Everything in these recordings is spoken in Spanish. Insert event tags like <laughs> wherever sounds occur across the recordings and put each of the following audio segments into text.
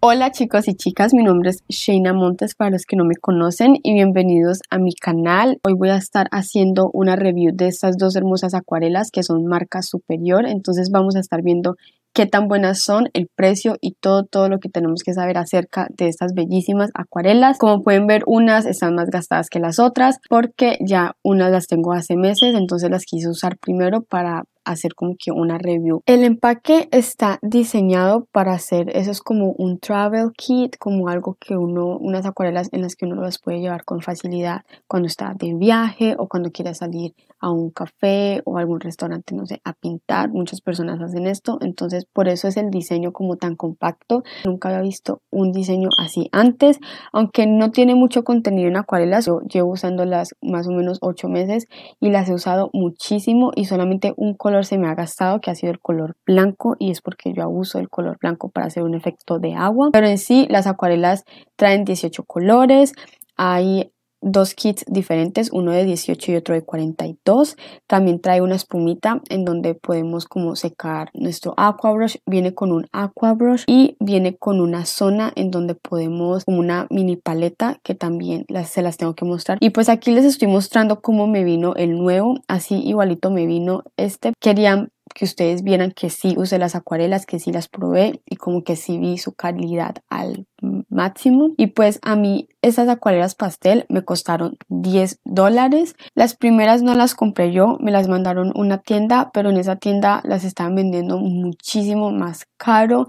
Hola chicos y chicas, mi nombre es Sheina Montes para los que no me conocen y bienvenidos a mi canal. Hoy voy a estar haciendo una review de estas dos hermosas acuarelas que son marca superior, entonces vamos a estar viendo qué tan buenas son, el precio y todo, todo lo que tenemos que saber acerca de estas bellísimas acuarelas. Como pueden ver, unas están más gastadas que las otras porque ya unas las tengo hace meses, entonces las quise usar primero para hacer como que una review. El empaque está diseñado para hacer, eso es como un travel kit, como algo que uno, unas acuarelas en las que uno las puede llevar con facilidad cuando está de viaje o cuando quiera salir a un café o algún restaurante, no sé, a pintar. Muchas personas hacen esto, entonces por eso es el diseño como tan compacto. Nunca había visto un diseño así antes, aunque no tiene mucho contenido en acuarelas. Yo llevo usándolas más o menos 8 meses y las he usado muchísimo y solamente un color se me ha gastado, que ha sido el color blanco, y es porque yo abuso el color blanco para hacer un efecto de agua. Pero en sí, las acuarelas traen 18 colores, hay dos kits diferentes, uno de 18 y otro de 42. También trae una espumita en donde podemos como secar nuestro aqua brush. Viene con un aqua brush y viene con una zona en donde podemos como una mini paleta que también las, se las tengo que mostrar. Y pues aquí les estoy mostrando cómo me vino el nuevo, así igualito me vino este. Querían que ustedes vieran que sí usé las acuarelas, que sí las probé y como que sí vi su calidad al máximo. Y pues a mí esas acuarelas pastel me costaron 10 dólares. Las primeras no las compré yo, me las mandaron una tienda, pero en esa tienda las estaban vendiendo muchísimo más caro.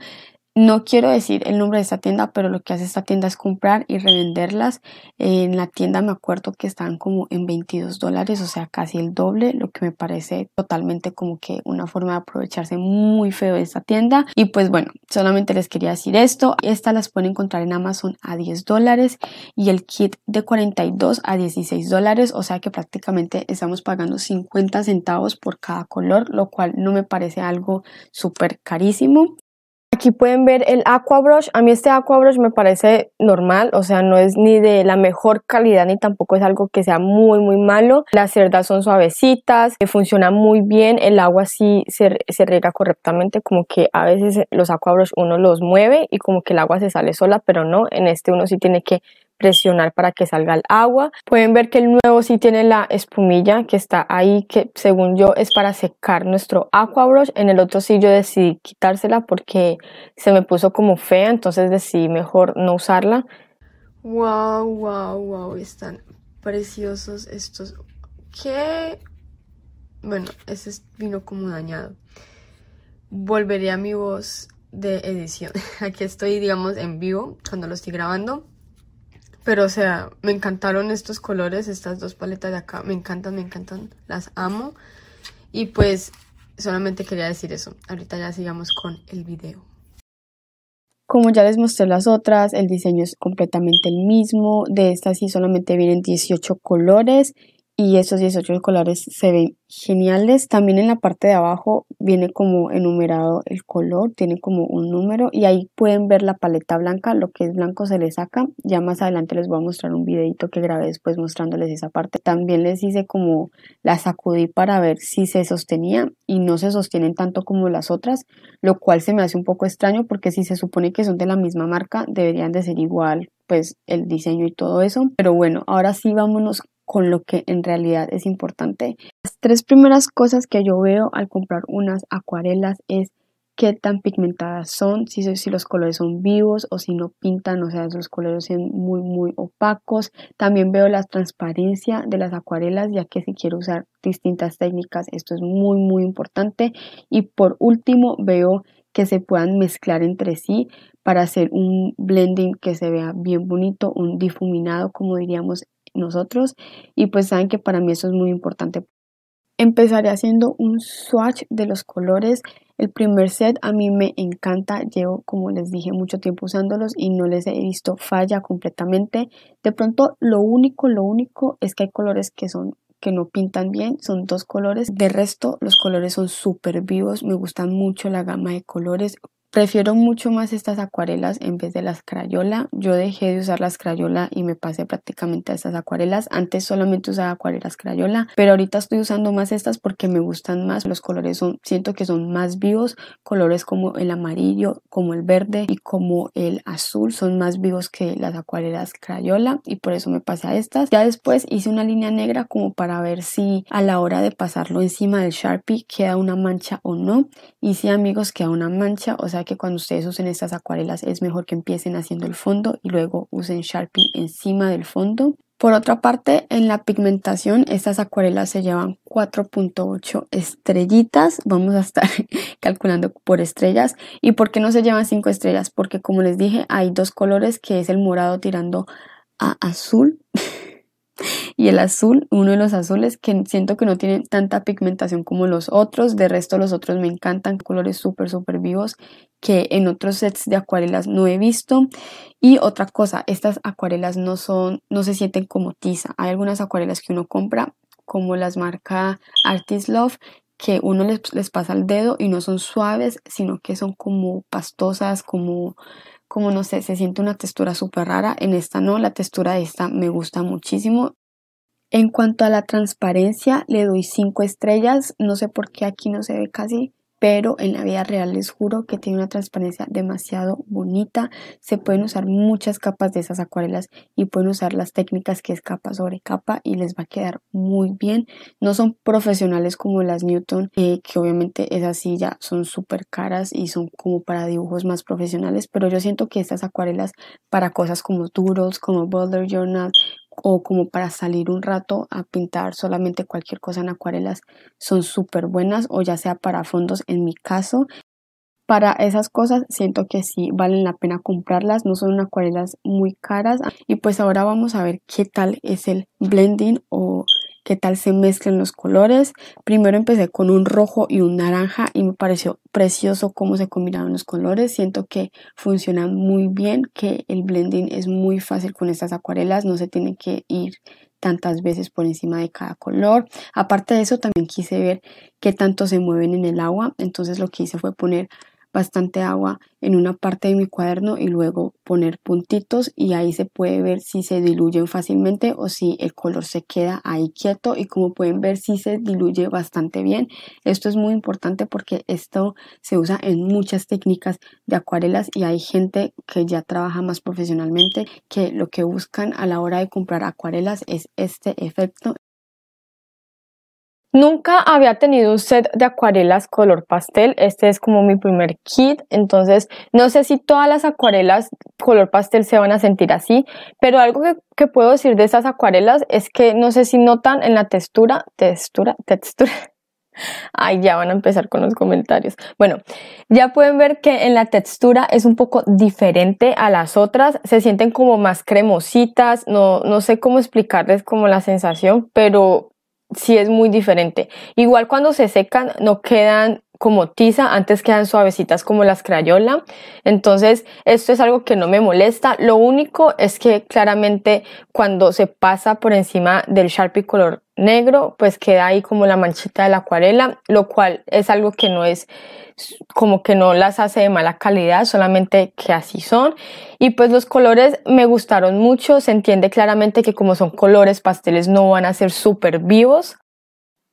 No quiero decir el nombre de esta tienda, pero lo que hace esta tienda es comprar y revenderlas. En la tienda me acuerdo que están como en 22 dólares, o sea, casi el doble, lo que me parece totalmente como que una forma de aprovecharse muy feo de esta tienda. Y pues bueno, solamente les quería decir esto. Estas las pueden encontrar en Amazon a 10 dólares y el kit de 42 a 16 dólares, o sea que prácticamente estamos pagando 50 centavos por cada color, lo cual no me parece algo súper carísimo. Aquí pueden ver el Aqua Brush. A mí este Aqua Brush me parece normal, o sea, no es ni de la mejor calidad ni tampoco es algo que sea muy, muy malo. Las cerdas son suavecitas, eh, funciona muy bien, el agua sí se, riega correctamente, como que a veces los Aqua Brush uno los mueve y como que el agua se sale sola, pero no, en este uno sí tiene que presionar para que salga el agua. Pueden ver que el nuevo sí tiene la espumilla que está ahí, que según yo es para secar nuestro aqua brush En el otro sí yo decidí quitársela porque se me puso como fea, entonces decidí mejor no usarla. Wow, wow, wow, están preciosos estos. ¿Qué? Bueno, ese vino como dañado. Volveré a mi voz de edición. <laughs> Aquí estoy, digamos, en vivo cuando lo estoy grabando. Pero, o sea, me encantaron estos colores, estas dos paletas de acá. Me encantan, me encantan. Las amo. Y pues, solamente quería decir eso. Ahorita ya sigamos con el video. Como ya les mostré las otras, el diseño es completamente el mismo. De estas sí solamente vienen 18 colores y estos 18 colores se ven geniales. También en la parte de abajo viene como enumerado el color, tiene como un número y ahí pueden ver la paleta blanca, lo que es blanco se le saca. Ya más adelante les voy a mostrar un videito que grabé después mostrándoles esa parte. También les hice como la sacudí para ver si se sostenía y no se sostienen tanto como las otras, lo cual se me hace un poco extraño porque si se supone que son de la misma marca deberían de ser igual pues el diseño y todo eso. Pero bueno, ahora sí vámonos con lo que en realidad es importante. Las tres primeras cosas que yo veo al comprar unas acuarelas es qué tan pigmentadas son, si, los colores son vivos o si no pintan, o sea, los colores son muy, muy opacos. También veo la transparencia de las acuarelas, ya que si quiero usar distintas técnicas, esto es muy, muy importante. Y por último, veo que se puedan mezclar entre sí para hacer un blending que se vea bien bonito, un difuminado, como diríamos nosotros y pues saben que para mí eso es muy importante. Empezaré haciendo un swatch de los colores. El primer set a mí me encanta, llevo como les dije mucho tiempo usándolos y no les he visto falla completamente. De pronto lo único, lo único es que hay colores que son que no pintan bien, son dos colores. De resto, los colores son súper vivos, me gusta mucho la gama de colores. Prefiero mucho más estas acuarelas en vez de las crayola. Yo dejé de usar las crayola y me pasé prácticamente a estas acuarelas. Antes solamente usaba acuarelas crayola, pero ahorita estoy usando más estas porque me gustan más. Los colores son, siento que son más vivos. Colores como el amarillo, como el verde y como el azul son más vivos que las acuarelas crayola y por eso me pasé a estas. Ya después hice una línea negra como para ver si a la hora de pasarlo encima del Sharpie queda una mancha o no. Y si amigos queda una mancha, o sea, que cuando ustedes usen estas acuarelas es mejor que empiecen haciendo el fondo y luego usen Sharpie encima del fondo. Por otra parte, en la pigmentación, estas acuarelas se llevan 4.8 estrellitas. Vamos a estar <laughs> calculando por estrellas. ¿Y por qué no se llevan 5 estrellas? Porque como les dije, hay dos colores que es el morado tirando a azul <laughs> Y el azul, uno de los azules que siento que no tiene tanta pigmentación como los otros. De resto, los otros me encantan. Colores súper, súper vivos que en otros sets de acuarelas no he visto. Y otra cosa, estas acuarelas no son, no se sienten como tiza. Hay algunas acuarelas que uno compra, como las marca Artist Love, que uno les, les pasa el dedo y no son suaves, sino que son como pastosas, como como no sé, se siente una textura súper rara. En esta no, la textura de esta me gusta muchísimo. En cuanto a la transparencia, le doy cinco estrellas. No sé por qué aquí no se ve casi, pero en la vida real les juro que tiene una transparencia demasiado bonita. Se pueden usar muchas capas de esas acuarelas y pueden usar las técnicas que es capa sobre capa y les va a quedar muy bien. No son profesionales como las Newton, eh, que obviamente esas sí ya son súper caras y son como para dibujos más profesionales, pero yo siento que estas acuarelas para cosas como doodles, como Boulder Journal, o como para salir un rato a pintar solamente cualquier cosa en acuarelas son súper buenas o ya sea para fondos en mi caso. Para esas cosas siento que sí valen la pena comprarlas, no son acuarelas muy caras y pues ahora vamos a ver qué tal es el blending o qué tal se mezclan los colores. Primero empecé con un rojo y un naranja y me pareció precioso cómo se combinaban los colores. Siento que funciona muy bien, que el blending es muy fácil con estas acuarelas, no se tiene que ir tantas veces por encima de cada color. Aparte de eso, también quise ver qué tanto se mueven en el agua, entonces lo que hice fue poner bastante agua en una parte de mi cuaderno y luego poner puntitos y ahí se puede ver si se diluyen fácilmente o si el color se queda ahí quieto y como pueden ver si se diluye bastante bien. Esto es muy importante porque esto se usa en muchas técnicas de acuarelas y hay gente que ya trabaja más profesionalmente que lo que buscan a la hora de comprar acuarelas es este efecto Nunca había tenido un set de acuarelas color pastel. Este es como mi primer kit. Entonces, no sé si todas las acuarelas color pastel se van a sentir así. Pero algo que, puedo decir de estas acuarelas es que no sé si notan en la textura, textura, textura. <laughs> Ay, ya van a empezar con los comentarios. Bueno, ya pueden ver que en la textura es un poco diferente a las otras. Se sienten como más cremositas. No, no sé cómo explicarles como la sensación, pero si es muy diferente. Igual cuando se secan no quedan como tiza, antes quedan suavecitas como las crayola. Entonces, esto es algo que no me molesta. Lo único es que claramente cuando se pasa por encima del Sharpie color negro, pues queda ahí como la manchita de la acuarela, lo cual es algo que no es como que no las hace de mala calidad, solamente que así son. Y pues los colores me gustaron mucho, se entiende claramente que como son colores pasteles no van a ser súper vivos,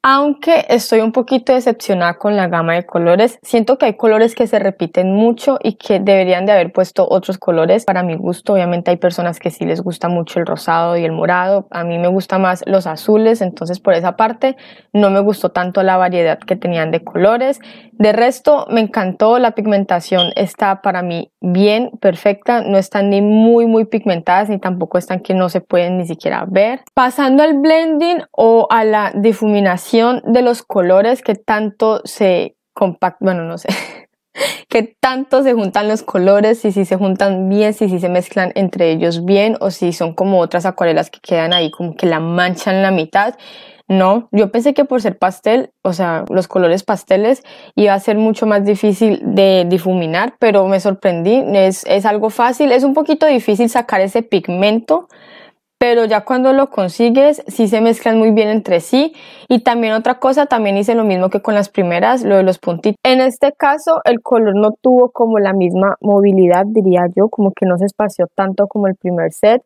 aunque estoy un poquito decepcionada con la gama de colores, siento que hay colores que se repiten mucho y que deberían de haber puesto otros colores. Para mi gusto, obviamente hay personas que sí les gusta mucho el rosado y el morado. A mí me gustan más los azules, entonces por esa parte no me gustó tanto la variedad que tenían de colores. De resto, me encantó la pigmentación. Está para mí bien, perfecta. No están ni muy, muy pigmentadas ni tampoco están que no se pueden ni siquiera ver. Pasando al blending o a la difuminación de los colores que tanto se compactan, bueno, no sé, <laughs> que tanto se juntan los colores, y si se juntan bien, si, si se mezclan entre ellos bien o si son como otras acuarelas que quedan ahí como que la manchan la mitad. No, yo pensé que por ser pastel, o sea, los colores pasteles, iba a ser mucho más difícil de difuminar, pero me sorprendí, es, es algo fácil, es un poquito difícil sacar ese pigmento, pero ya cuando lo consigues, sí se mezclan muy bien entre sí. Y también otra cosa, también hice lo mismo que con las primeras, lo de los puntitos. En este caso, el color no tuvo como la misma movilidad, diría yo, como que no se espació tanto como el primer set.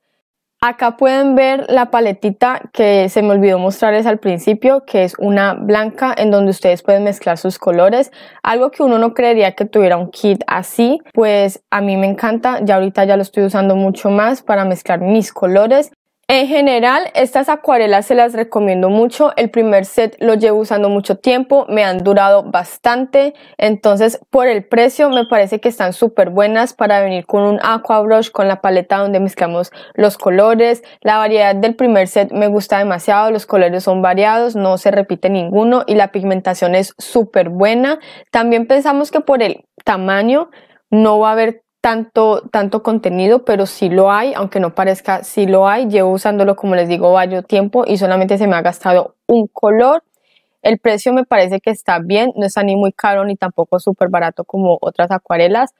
Acá pueden ver la paletita que se me olvidó mostrarles al principio, que es una blanca en donde ustedes pueden mezclar sus colores, algo que uno no creería que tuviera un kit así, pues a mí me encanta, ya ahorita ya lo estoy usando mucho más para mezclar mis colores en general, estas acuarelas se las recomiendo mucho. El primer set lo llevo usando mucho tiempo, me han durado bastante. Entonces, por el precio, me parece que están súper buenas para venir con un aqua brush, con la paleta donde mezclamos los colores. La variedad del primer set me gusta demasiado, los colores son variados, no se repite ninguno y la pigmentación es súper buena. También pensamos que por el tamaño no va a haber tanto, contenido, pero si lo hay, aunque no parezca, si lo hay. Llevo usándolo, como les digo, varios tiempo y solamente se me ha gastado un color. El precio me parece que está bien, no está ni muy caro ni tampoco súper barato como otras acuarelas,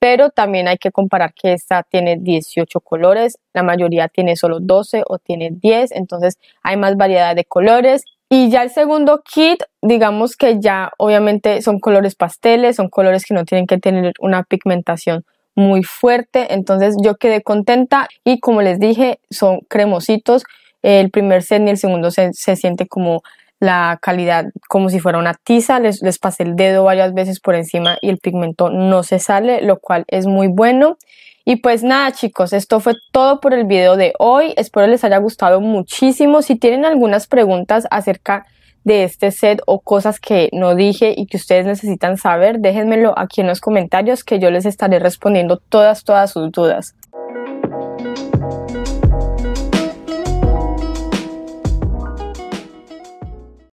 pero también hay que comparar que esta tiene 18 colores, la mayoría tiene solo 12 o tiene 10, entonces hay más variedad de colores. Y ya el segundo kit, digamos que ya obviamente son colores pasteles, son colores que no tienen que tener una pigmentación muy fuerte, entonces yo quedé contenta y como les dije, son cremositos, el primer set y el segundo set se siente como la calidad como si fuera una tiza, les, les pasé el dedo varias veces por encima y el pigmento no se sale, lo cual es muy bueno. Y pues nada chicos, esto fue todo por el video de hoy, espero les haya gustado muchísimo. Si tienen algunas preguntas acerca de de este set o cosas que no dije y que ustedes necesitan saber, déjenmelo aquí en los comentarios que yo les estaré respondiendo todas, todas sus dudas.